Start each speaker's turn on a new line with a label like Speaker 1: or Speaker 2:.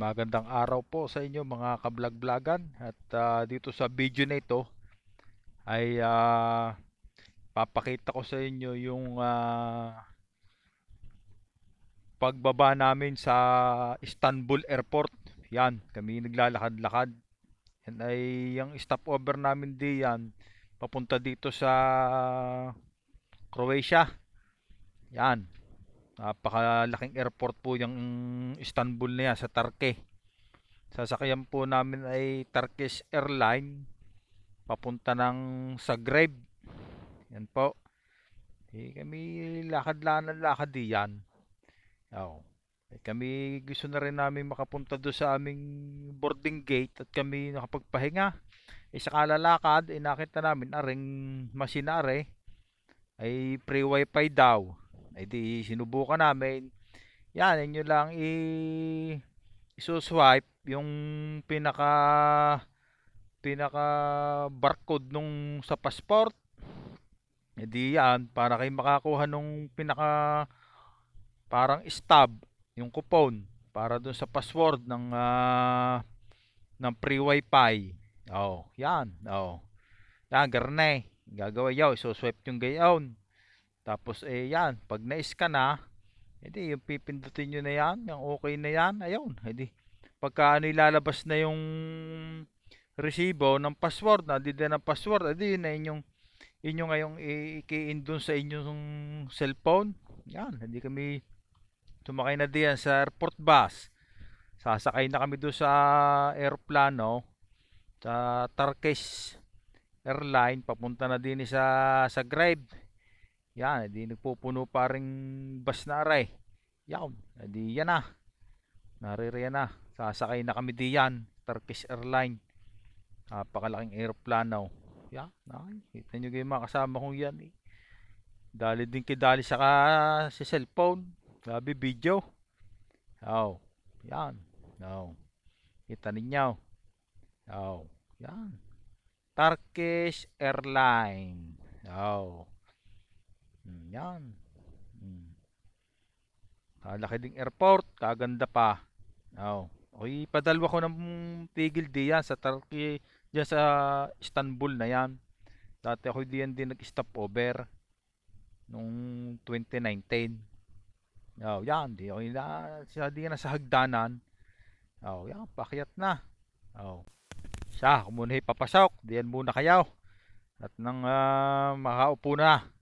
Speaker 1: Magandang araw po sa inyo mga kablag-blagan at uh, dito sa video na ito ay uh, papakita ko sa inyo yung uh, pagbaba namin sa Istanbul Airport. Yan, kami naglalakad-lakad. Yan ay yung stopover namin di yan papunta dito sa Croatia. Yan, Napakalaking airport po yung Istanbul na yan sa Tarke. Sasakyan po namin ay Turkish Airline papunta ng Zagreb. Yan po. Eh, kami lakad lang ng lakad diyan. Eh, oh. Eh, kami gusto na rin namin makapunta do sa aming boarding gate at kami nakapagpahinga. Eh, sa kalalakad, inakit eh, na namin aring masinare ay free wifi daw. Ay eh, di sinubukan namin. Yan, inyo lang i isuswipe yung pinaka pinaka barcode nung sa passport. Edi eh, yan, para kayo makakuha nung pinaka parang stub, yung coupon para doon sa password ng uh, ng free wifi. Oh, yan. Oh. Yan, garne. Gagawa yaw, swipe yung gayon. Tapos eh yan, pag na-scan na, edi yung pipindutin niyo na yan, yung okay na yan, ayun, edi pagka ano ilalabas na yung resibo ng password, na dito ng password, edi yun na inyong inyo ngayong ikiin dun sa inyong cellphone. Yan, hindi kami tumakay na diyan sa airport bus. Sasakay na kami doon sa airplano sa Turkish Airline papunta na din sa sa Zagreb yan, di nagpupuno pa rin basnaray. Eh. Yan, di yan na. Naririyan na. Sasakay na kami diyan. Turkish Airline. Napakalaking aeroplano. Yan, ay, kita nyo kayo mga kasama kong yan. Eh. Dali din kidali sa si cellphone. Sabi video. Oh, yan. No. Kita ninyo. Oh, yan. Turkish Airline. Oh. Yan. Hmm. Kalaki ding airport. Kaganda pa. Oh. Okay, padalwa ko ng tigil diyan sa Turkey, diyan sa Istanbul na yan. Dati ako diyan din nag-stopover nung 2019. Oh, yan, di ako na, di na sa hagdanan. Oh, yan, pakyat na. Oh. Sa, kumunay papasok, diyan muna kayo. At nang uh, makaupo na.